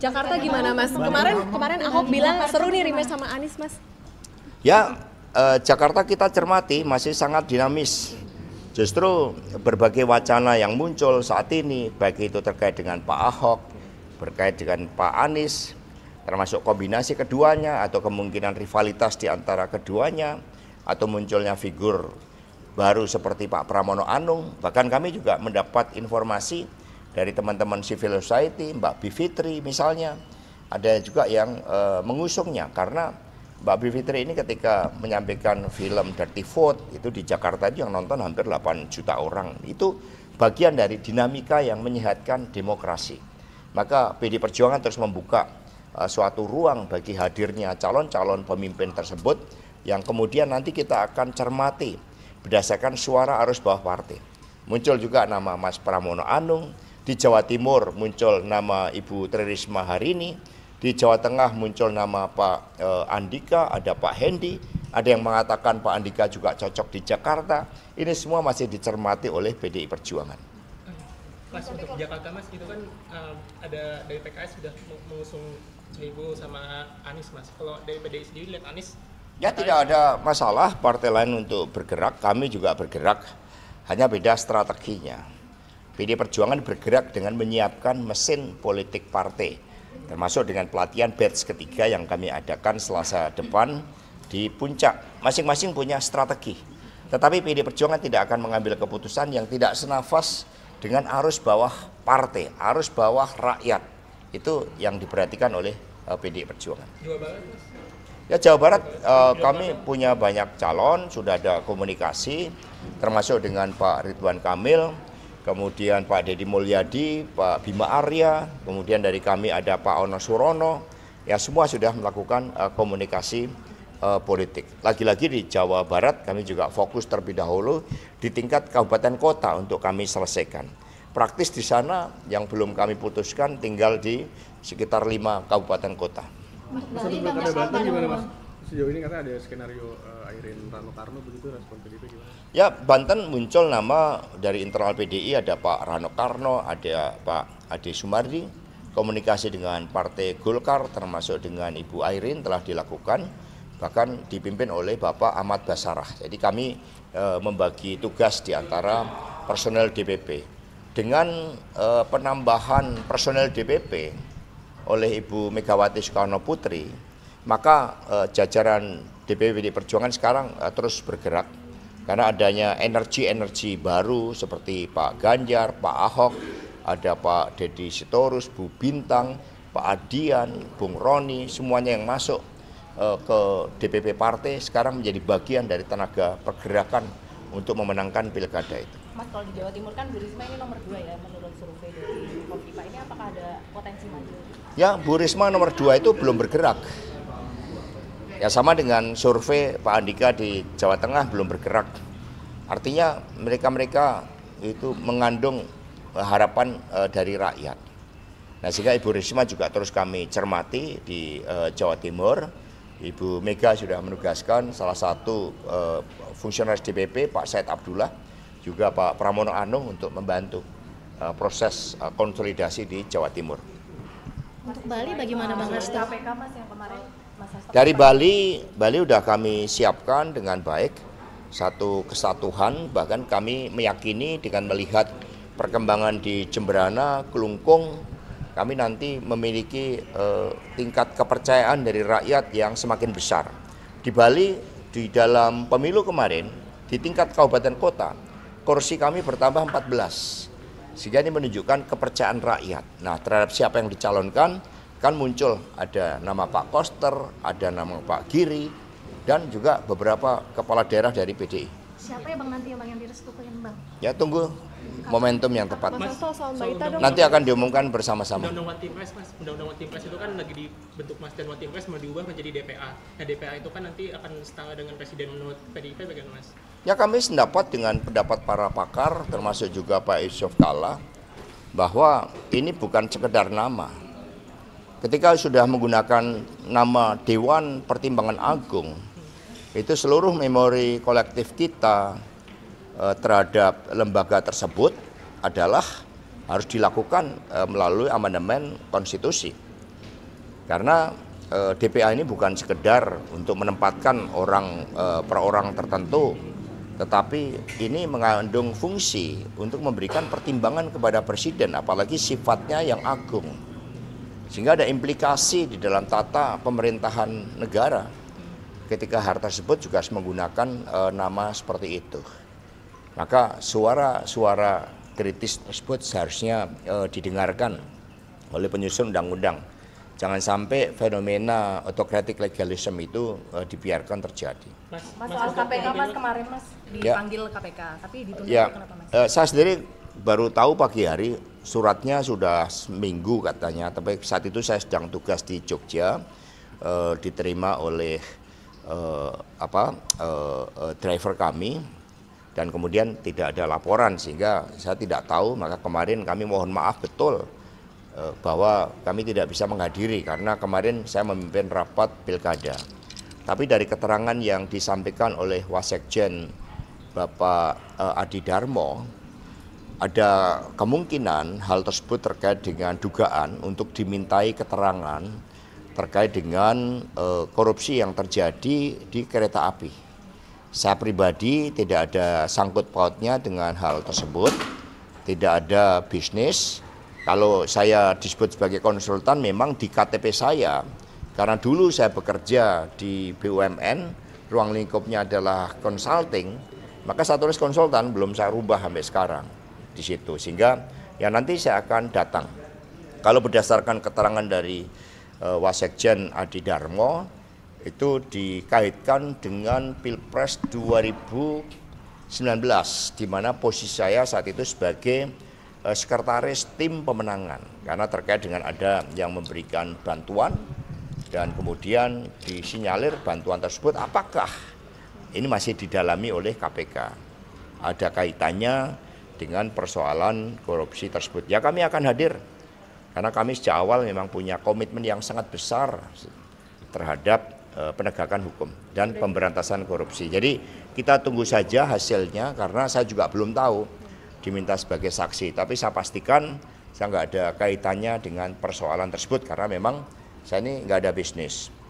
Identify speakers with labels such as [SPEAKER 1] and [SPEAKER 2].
[SPEAKER 1] Jakarta gimana mas? Kemarin kemarin Ahok bilang seru nih rematch sama Anies mas. Ya eh, Jakarta kita cermati masih sangat dinamis. Justru berbagai wacana yang muncul saat ini, baik itu terkait dengan Pak Ahok, berkait dengan Pak Anies, termasuk kombinasi keduanya atau kemungkinan rivalitas di antara keduanya, atau munculnya figur baru seperti Pak Pramono Anung. Bahkan kami juga mendapat informasi dari teman-teman civil society, Mbak Bivitri misalnya, ada juga yang e, mengusungnya karena Mbak Bivitri ini ketika menyampaikan film Dirty Vote itu di Jakarta itu yang nonton hampir 8 juta orang. Itu bagian dari dinamika yang menyehatkan demokrasi. Maka PD Perjuangan terus membuka e, suatu ruang bagi hadirnya calon-calon pemimpin tersebut yang kemudian nanti kita akan cermati berdasarkan suara arus bawah partai. Muncul juga nama Mas Pramono Anung, di Jawa Timur muncul nama Ibu Tririsma hari ini, di Jawa Tengah muncul nama Pak eh, Andika, ada Pak Hendi, ada yang mengatakan Pak Andika juga cocok di Jakarta. Ini semua masih dicermati oleh PDI Perjuangan. Mas untuk Jakarta Mas itu kan um, ada dari PKS sudah mengusung Ibu sama Anies Mas. Kalau dari PDI sendiri lihat Anies Ya tidak ada masalah partai lain untuk bergerak, kami juga bergerak. Hanya beda strateginya. PD Perjuangan bergerak dengan menyiapkan mesin politik partai, termasuk dengan pelatihan batch ketiga yang kami adakan selasa depan di puncak. Masing-masing punya strategi, tetapi PD Perjuangan tidak akan mengambil keputusan yang tidak senafas dengan arus bawah partai, arus bawah rakyat. Itu yang diperhatikan oleh eh, PD Perjuangan. ya Jawa Barat eh, kami punya banyak calon, sudah ada komunikasi, termasuk dengan Pak Ridwan Kamil kemudian Pak Deddy Mulyadi, Pak Bima Arya, kemudian dari kami ada Pak Ono Surono, ya semua sudah melakukan uh, komunikasi uh, politik. Lagi-lagi di Jawa Barat kami juga fokus terlebih dahulu di tingkat kabupaten kota untuk kami selesaikan. Praktis di sana yang belum kami putuskan tinggal di sekitar lima kabupaten kota. Mas, Mas, sejauh ini karena ada skenario uh, eh, Airin Rano Karno begitu respon PDIP gimana? Ya Banten muncul nama dari internal PDI ada Pak Rano Karno, ada Pak Ade Sumardi. Komunikasi dengan Partai Golkar termasuk dengan Ibu Airin telah dilakukan bahkan dipimpin oleh Bapak Ahmad Basarah. Jadi kami e, membagi tugas di antara personel DPP. Dengan e, penambahan personel DPP oleh Ibu Megawati Soekarno Putri, maka uh, jajaran DPP PD Perjuangan sekarang uh, terus bergerak karena adanya energi-energi baru seperti Pak Ganjar, Pak Ahok, ada Pak Dedi Sitorus, Bu Bintang, Pak Adian, Bung Roni, semuanya yang masuk uh, ke DPP partai sekarang menjadi bagian dari tenaga pergerakan untuk memenangkan pilkada itu. Mas, kalau di Jawa Timur kan Bu Risma ini nomor dua ya menurut survei dari Kofifa ini apakah ada potensi maju? Ya, Bu Risma nomor dua itu belum bergerak Ya sama dengan survei Pak Andika di Jawa Tengah belum bergerak. Artinya mereka-mereka itu mengandung eh, harapan uh, dari rakyat. Nah sehingga Ibu Risma juga terus kami cermati di uh, Jawa Timur. Ibu Mega sudah menugaskan salah satu uh, fungsionaris DPP Pak Said Abdullah juga Pak Pramono Anung untuk membantu uh, proses uh, konsolidasi di Jawa Timur. Untuk Bali bagaimana Bang Hasto? Mas yang kemarin dari Bali, Bali sudah kami siapkan dengan baik satu kesatuan, bahkan kami meyakini dengan melihat perkembangan di Jemberana, Kelungkung, kami nanti memiliki eh, tingkat kepercayaan dari rakyat yang semakin besar. Di Bali, di dalam pemilu kemarin, di tingkat kabupaten kota, kursi kami bertambah 14. Sehingga ini menunjukkan kepercayaan rakyat. Nah, terhadap siapa yang dicalonkan, kan muncul ada nama Pak Koster, ada nama Pak Giri, dan juga beberapa kepala daerah dari PDI siapa ya bang nanti yang bang yang bang ya tunggu momentum yang tepat mas, nanti akan diumumkan bersama-sama undang-undang Pres, mas undang-undang Pres itu kan lagi dibentuk mas dan Pres mau diubah menjadi DPA nah DPA itu kan nanti akan setara dengan presiden menurut PDIP bagaimana mas ya kami sendapat dengan pendapat para pakar termasuk juga Pak Yusuf Kala bahwa ini bukan sekedar nama ketika sudah menggunakan nama Dewan Pertimbangan Agung, itu seluruh memori kolektif kita eh, terhadap lembaga tersebut adalah harus dilakukan eh, melalui amandemen konstitusi. Karena eh, DPA ini bukan sekedar untuk menempatkan orang eh, per orang tertentu, tetapi ini mengandung fungsi untuk memberikan pertimbangan kepada presiden apalagi sifatnya yang agung. Sehingga ada implikasi di dalam tata pemerintahan negara ketika harta tersebut juga harus menggunakan e, nama seperti itu. Maka suara-suara kritis tersebut seharusnya e, didengarkan oleh penyusun undang-undang. Jangan sampai fenomena otokratik legalisme itu e, dibiarkan terjadi. Mas, mas soal KPK mas kemarin mas ya. dipanggil ya. KPK, tapi ditunda ya. kenapa mas? E, saya sendiri baru tahu pagi hari suratnya sudah seminggu katanya, tapi saat itu saya sedang tugas di Jogja e, diterima oleh e, apa e, driver kami dan kemudian tidak ada laporan sehingga saya tidak tahu maka kemarin kami mohon maaf betul bahwa kami tidak bisa menghadiri karena kemarin saya memimpin rapat pilkada. Tapi dari keterangan yang disampaikan oleh Wasekjen Bapak Adi Darmo ada kemungkinan hal tersebut terkait dengan dugaan untuk dimintai keterangan terkait dengan uh, korupsi yang terjadi di kereta api. Saya pribadi tidak ada sangkut pautnya dengan hal tersebut, tidak ada bisnis. Kalau saya disebut sebagai konsultan memang di KTP saya, karena dulu saya bekerja di BUMN, ruang lingkupnya adalah consulting, maka saya tulis konsultan belum saya rubah sampai sekarang di situ sehingga ya nanti saya akan datang. Kalau berdasarkan keterangan dari uh, Wasekjen Adi Darmo itu dikaitkan dengan Pilpres 2019 di mana posisi saya saat itu sebagai uh, sekretaris tim pemenangan karena terkait dengan ada yang memberikan bantuan dan kemudian disinyalir bantuan tersebut apakah ini masih didalami oleh KPK. Ada kaitannya dengan persoalan korupsi tersebut. Ya kami akan hadir karena kami sejak awal memang punya komitmen yang sangat besar terhadap eh, penegakan hukum dan pemberantasan korupsi. Jadi kita tunggu saja hasilnya karena saya juga belum tahu diminta sebagai saksi. Tapi saya pastikan saya nggak ada kaitannya dengan persoalan tersebut karena memang saya ini nggak ada bisnis.